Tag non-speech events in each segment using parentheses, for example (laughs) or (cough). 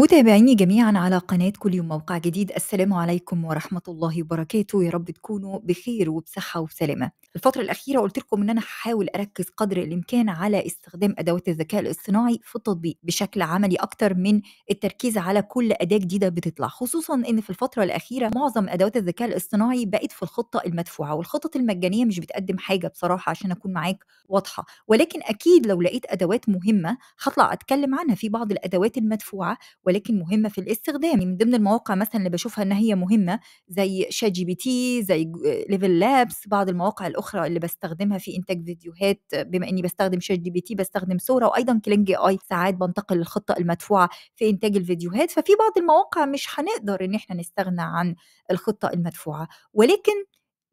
متابعيني جميعا على قناة كل يوم موقع جديد السلام عليكم ورحمة الله وبركاته يا رب تكونوا بخير وبصحة وسلامة الفترة الأخيرة قلت لكم إن أنا هحاول أركز قدر الإمكان على استخدام أدوات الذكاء الاصطناعي في التطبيق بشكل عملي أكتر من التركيز على كل أداة جديدة بتطلع خصوصا إن في الفترة الأخيرة معظم أدوات الذكاء الاصطناعي بقت في الخطة المدفوعة والخطط المجانية مش بتقدم حاجة بصراحة عشان أكون معاك واضحة ولكن أكيد لو لقيت أدوات مهمة هطلع أتكلم عنها في بعض الأدوات المدفوعة ولكن مهمه في الاستخدام يعني من ضمن المواقع مثلا اللي بشوفها ان هي مهمه زي شات جي بي تي زي ليفل لابس بعض المواقع الاخرى اللي بستخدمها في انتاج فيديوهات بما اني بستخدم شات جي بي تي بستخدم صوره وايضا كلينج اي ساعات بنتقل الخطه المدفوعه في انتاج الفيديوهات ففي بعض المواقع مش هنقدر ان احنا نستغنى عن الخطه المدفوعه ولكن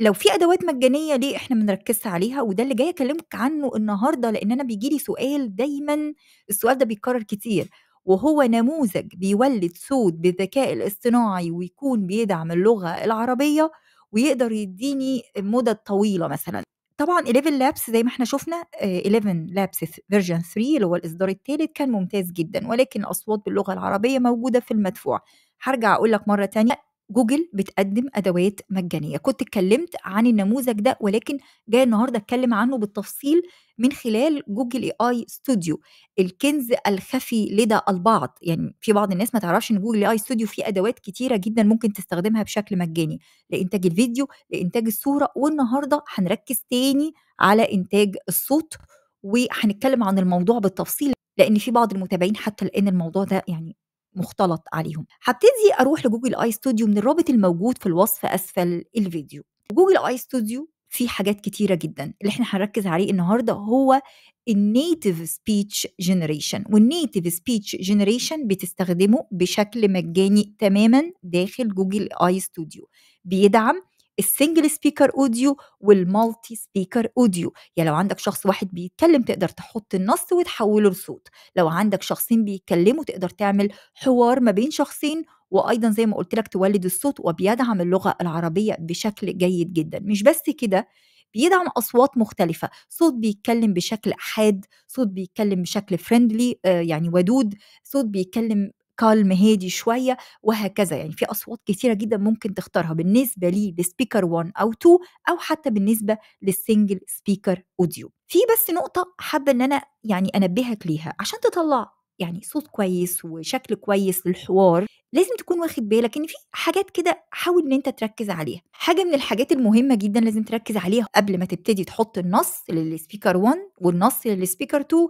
لو في ادوات مجانيه ليه احنا بنركزش عليها وده اللي جاي اكلمك عنه النهارده لان انا بيجي لي سؤال دايما السؤال ده بيتكرر كتير وهو نموذج بيولد صوت بالذكاء الاصطناعي ويكون بيدعم اللغة العربية ويقدر يديني مدد طويلة مثلا طبعا 11 لابس زي ما احنا شفنا 11 آه، لابس فيرجن 3 اللي هو الاصدار الثالث كان ممتاز جدا ولكن الاصوات باللغه العربيه موجوده في المدفوع هرجع اقول لك مره تانية جوجل بتقدم ادوات مجانيه كنت اتكلمت عن النموذج ده ولكن جاي النهارده اتكلم عنه بالتفصيل من خلال جوجل اي اي ستوديو الكنز الخفي لدى البعض يعني في بعض الناس ما تعرفش ان جوجل اي ستوديو فيه ادوات كتيره جدا ممكن تستخدمها بشكل مجاني لانتاج الفيديو لانتاج الصوره والنهارده هنركز تاني على انتاج الصوت وهنتكلم عن الموضوع بالتفصيل لان في بعض المتابعين حتى لان الموضوع ده يعني مختلط عليهم هبتدي اروح لجوجل اي ستوديو من الرابط الموجود في الوصف اسفل الفيديو جوجل اي ستوديو فيه حاجات كتيرة جدا اللي احنا هنركز عليه النهاردة هو النيتيف سبيتش جنريشن والنيتيف سبيتش جنريشن بتستخدمه بشكل مجاني تماما داخل جوجل اي ستوديو بيدعم السنجل سبيكر اوديو والمالتي سبيكر اوديو يعني لو عندك شخص واحد بيتكلم تقدر تحط النص وتحوله لصوت لو عندك شخصين بيتكلموا تقدر تعمل حوار ما بين شخصين وايضا زي ما قلت لك تولد الصوت وبيدعم اللغه العربيه بشكل جيد جدا مش بس كده بيدعم اصوات مختلفه صوت بيتكلم بشكل حاد صوت بيتكلم بشكل فريندلي آه، يعني ودود صوت بيتكلم كالم هادي شويه وهكذا يعني في اصوات كثيره جدا ممكن تختارها بالنسبه لي لسبيكر 1 او 2 او حتى بالنسبه للسنجل سبيكر اوديو في بس نقطه حابه ان انا يعني انبهك ليها عشان تطلع يعني صوت كويس وشكل كويس للحوار لازم تكون واخد بالك ان في حاجات كده حاول ان انت تركز عليها حاجه من الحاجات المهمه جدا لازم تركز عليها قبل ما تبتدي تحط النص للسبيكر 1 والنص للسبيكر 2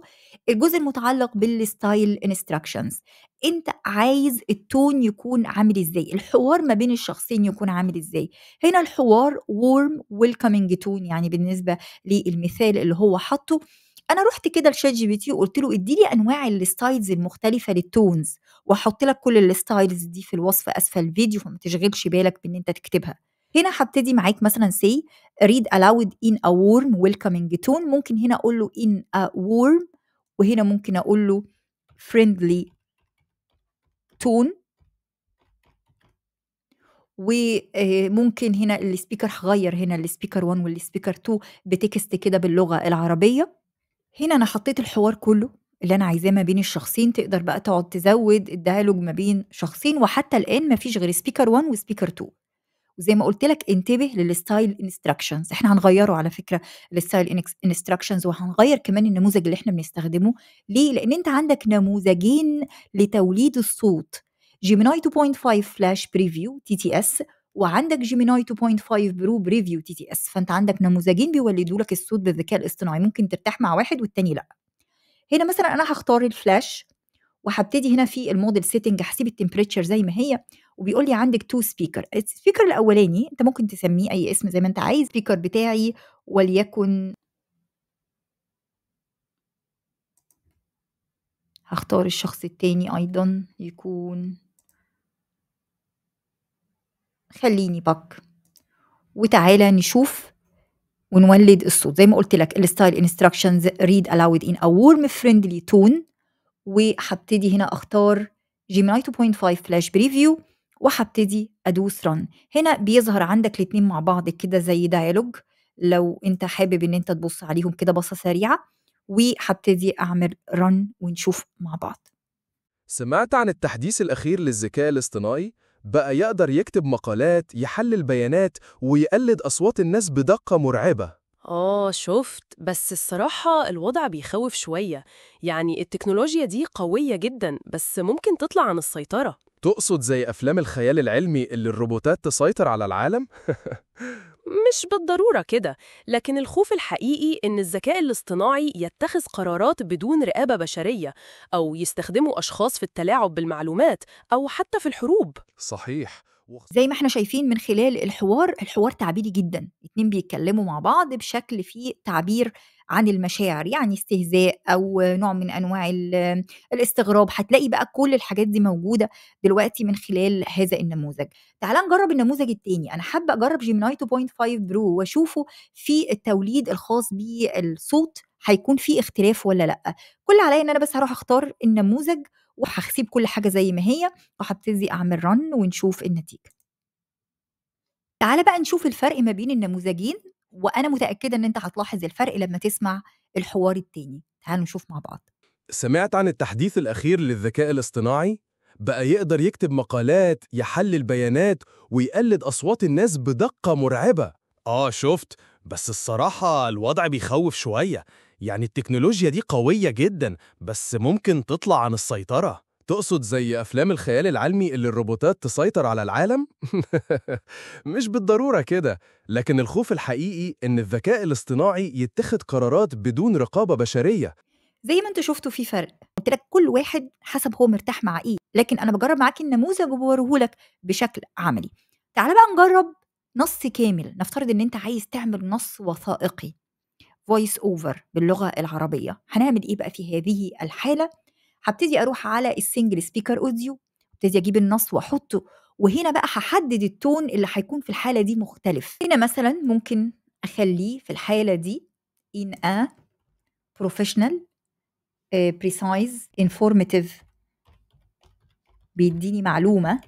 الجزء المتعلق بالستايل انستراكشنز انت عايز التون يكون عامل ازاي الحوار ما بين الشخصين يكون عامل ازاي هنا الحوار warm welcoming تون يعني بالنسبه للمثال اللي هو حاطه انا رحت كده لشات جي بي تي وقلت له ادي لي انواع الستايلز المختلفه للتونز واحط لك كل الستايلز دي في الوصف اسفل الفيديو فما تشغلش بالك بان انت تكتبها هنا هبتدي معاك مثلا سي ريد الاود in a ورم ويلكمينج تون ممكن هنا اقول له in a ورم وهنا ممكن اقول له فريندلي تون وممكن آه، هنا السبيكر هغير هنا السبيكر 1 والسبيكر 2 بتكست كده باللغه العربيه هنا انا حطيت الحوار كله اللي انا عايزاه ما بين الشخصين تقدر بقى تقعد تزود الديالوج ما بين شخصين وحتى الان ما فيش غير سبيكر 1 وسبيكر 2 وزي ما قلت لك انتبه للستايل انستراكشنز احنا هنغيره على فكره الستايل انستراكشنز وهنغير كمان النموذج اللي احنا بنستخدمه ليه لان انت عندك نموذجين لتوليد الصوت جيميناي 2.5 فلاش بريفيو تي تي اس وعندك جيميناي 2.5 برو بريفيو تي تي اس فانت عندك نموذجين بيولدوا لك الصوت بالذكاء الاصطناعي ممكن ترتاح مع واحد والتاني لا هنا مثلا انا هختار الفلاش وهبتدي هنا في الموديل سيتنج هسيب التمبريتشر زي ما هي وبيقول لي عندك تو سبيكر السبيكر الاولاني انت ممكن تسميه اي اسم زي ما انت عايز السبيكر بتاعي وليكن هختار الشخص التاني ايضا يكون خليني بك وتعالى نشوف ونولد الصوت زي ما قلت لك الستايل انستراكشنز ريد الاود ان ا warm friendly tone وهبتدي هنا اختار جيميناي 2.5 فلاش بريفيو وهبتدي ادوس رن هنا بيظهر عندك الاثنين مع بعض كده زي دايالوج لو انت حابب ان انت تبص عليهم كده بصه سريعه وهبتدي اعمل رن ونشوف مع بعض سمعت عن التحديث الأخير للذكاء الاصطناعي؟ بقى يقدر يكتب مقالات، يحلل بيانات، ويقلد أصوات الناس بدقة مرعبة آه شفت بس الصراحة الوضع بيخوف شوية يعني التكنولوجيا دي قوية جدا بس ممكن تطلع عن السيطرة تقصد زي أفلام الخيال العلمي اللي الروبوتات تسيطر على العالم؟ (laughs) مش بالضرورة كده لكن الخوف الحقيقي إن الذكاء الاصطناعي يتخذ قرارات بدون رقابة بشرية أو يستخدمه أشخاص في التلاعب بالمعلومات أو حتى في الحروب صحيح زي ما احنا شايفين من خلال الحوار الحوار تعبيري جدا اتنين بيتكلموا مع بعض بشكل فيه تعبير عن المشاعر يعني استهزاء او نوع من انواع الاستغراب هتلاقي بقى كل الحاجات دي موجوده دلوقتي من خلال هذا النموذج تعال نجرب النموذج الثاني انا حابه اجرب جيمناي 2.5 برو واشوفه في التوليد الخاص بالصوت هيكون في اختلاف ولا لا كل عليا ان انا بس هروح اختار النموذج وهسيب كل حاجه زي ما هي وهبتدي اعمل رن ونشوف النتيجه تعال بقى نشوف الفرق ما بين النموذجين وانا متاكده ان انت هتلاحظ الفرق لما تسمع الحوار التاني تعالوا نشوف مع بعض سمعت عن التحديث الاخير للذكاء الاصطناعي بقى يقدر يكتب مقالات يحلل بيانات ويقلد اصوات الناس بدقه مرعبه اه شفت بس الصراحة الوضع بيخوف شوية يعني التكنولوجيا دي قوية جدا بس ممكن تطلع عن السيطرة تقصد زي أفلام الخيال العلمي اللي الروبوتات تسيطر على العالم؟ (laughs) مش بالضرورة كده، لكن الخوف الحقيقي إن الذكاء الاصطناعي يتخذ قرارات بدون رقابة بشرية. زي ما انتوا شفتوا في فرق، قلت لك كل واحد حسب هو مرتاح مع إيه، لكن أنا بجرب معاك النموذج وبوريهولك بشكل عملي. تعال بقى نجرب نص كامل نفترض ان انت عايز تعمل نص وثائقي فويس اوفر باللغه العربيه هنعمل ايه بقى في هذه الحاله هبتدي اروح على السنجل سبيكر اوديو ابتدي اجيب النص واحطه وهنا بقى هحدد التون اللي هيكون في الحاله دي مختلف هنا مثلا ممكن اخليه في الحاله دي ان ا بروفيشنال بريسايز انفورماتيف بيديني معلومه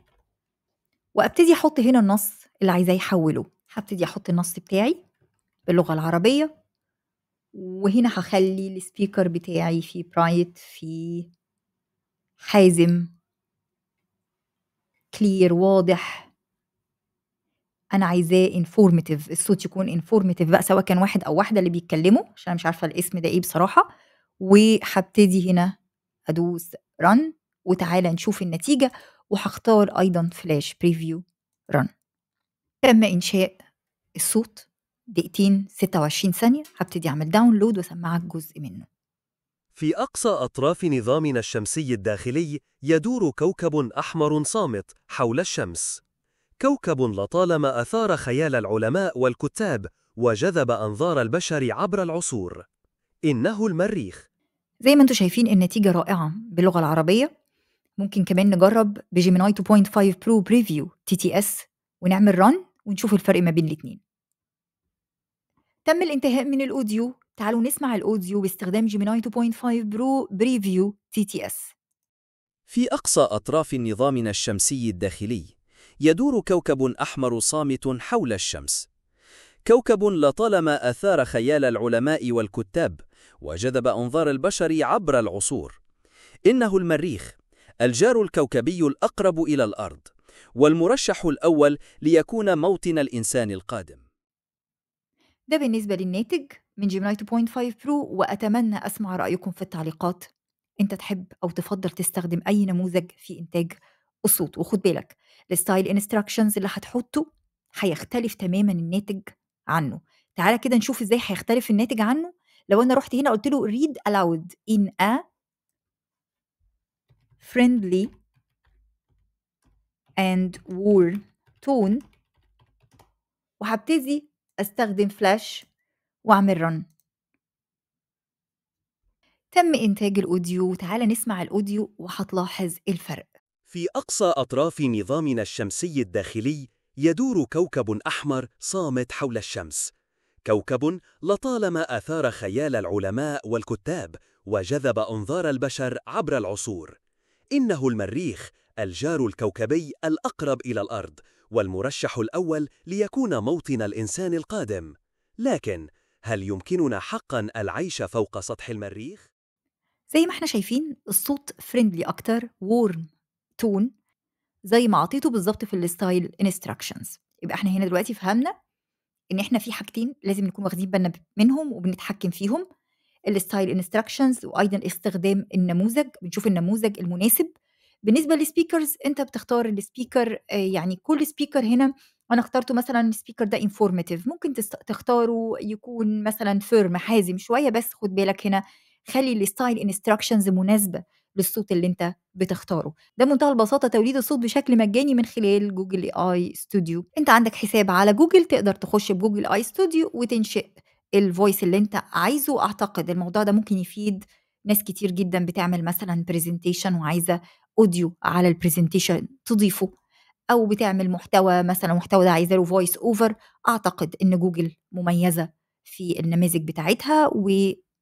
وابتدي احط هنا النص اللي عايزاه يحوله هبتدي احط النص بتاعي باللغه العربيه وهنا هخلي السبيكر بتاعي في برايت في حازم كلير واضح انا عايزاه انفورماتيف الصوت يكون انفورماتيف بقى سواء كان واحد او واحده اللي بيتكلموا عشان انا مش عارفه الاسم ده ايه بصراحه وهبتدي هنا ادوس رن وتعالى نشوف النتيجه وهختار ايضا فلاش بريفيو رن تم إنشاء الصوت دقيقتين 26 ثانية هبتدي أعمل داونلود وأسمعك جزء منه في أقصى أطراف نظامنا الشمسي الداخلي يدور كوكب أحمر صامت حول الشمس كوكب لطالما أثار خيال العلماء والكتاب وجذب أنظار البشر عبر العصور إنه المريخ زي ما انتم شايفين النتيجة رائعة باللغة العربية ممكن كمان نجرب بجيميناي 2.5 برو بريفيو تي تي اس ونعمل رن ونشوف الفرق ما بين الاتنين تم الانتهاء من الاوديو تعالوا نسمع الاوديو باستخدام جيميناي 2.5 برو بريفيو تي تي اس في أقصى أطراف نظامنا الشمسي الداخلي يدور كوكب أحمر صامت حول الشمس كوكب لطالما أثار خيال العلماء والكتاب وجذب أنظار البشر عبر العصور إنه المريخ الجار الكوكبي الأقرب إلى الأرض والمرشح الأول ليكون موطن الإنسان القادم ده بالنسبة للناتج من جيمناي 2.5 برو وأتمنى أسمع رأيكم في التعليقات أنت تحب أو تفضل تستخدم أي نموذج في إنتاج الصوت وخد بالك الستايل انستراكشنز اللي هتحطه هيختلف تماما الناتج عنه تعالى كده نشوف ازاي هيختلف الناتج عنه لو انا رحت هنا قلت له read aloud in a friendly and wool tone وهبتدي استخدم فلاش واعمل رن تم انتاج الاوديو وتعالى نسمع الاوديو وهتلاحظ الفرق في اقصى اطراف نظامنا الشمسي الداخلي يدور كوكب احمر صامت حول الشمس كوكب لطالما اثار خيال العلماء والكتاب وجذب انظار البشر عبر العصور انه المريخ الجار الكوكبي الأقرب إلى الأرض والمرشح الأول ليكون موطن الإنسان القادم لكن هل يمكننا حقا العيش فوق سطح المريخ؟ زي ما احنا شايفين الصوت فريندلي أكتر وورم تون زي ما عطيته بالظبط في الستايل انستراكشنز يبقى احنا هنا دلوقتي فهمنا ان احنا في حاجتين لازم نكون واخدين بالنا منهم وبنتحكم فيهم الستايل انستراكشنز وايضا استخدام النموذج بنشوف النموذج المناسب بالنسبه للسبيكرز انت بتختار السبيكر آه، يعني كل سبيكر هنا انا اخترته مثلا السبيكر ده انفورماتيف ممكن تختاره يكون مثلا فيرم حازم شويه بس خد بالك هنا خلي الستايل انستراكشنز مناسبه للصوت اللي انت بتختاره ده منتهى البساطه توليد الصوت بشكل مجاني من خلال جوجل اي ستوديو انت عندك حساب على جوجل تقدر تخش بجوجل اي ستوديو وتنشئ الفويس اللي انت عايزه اعتقد الموضوع ده ممكن يفيد ناس كتير جدا بتعمل مثلا برزنتيشن وعايزه اوديو على البرزنتيشن تضيفه او بتعمل محتوى مثلا محتوى ده عايزه له فويس اوفر اعتقد ان جوجل مميزه في النماذج بتاعتها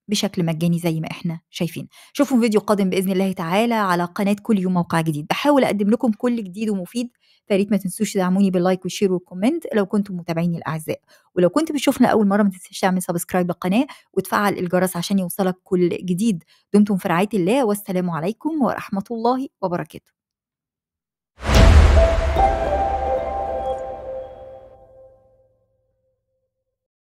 بشكل مجاني زي ما احنا شايفين شوفوا فيديو قادم باذن الله تعالى على قناه كل يوم موقع جديد بحاول اقدم لكم كل جديد ومفيد فريت ما تنسوش تدعموني باللايك والشير والكومنت لو كنتم متابعيني الاعزاء ولو كنت بتشوفنا اول مره ما تنساش تعمل سبسكرايب للقناه وتفعل الجرس عشان يوصلك كل جديد دمتم في رعايه الله والسلام عليكم ورحمه الله وبركاته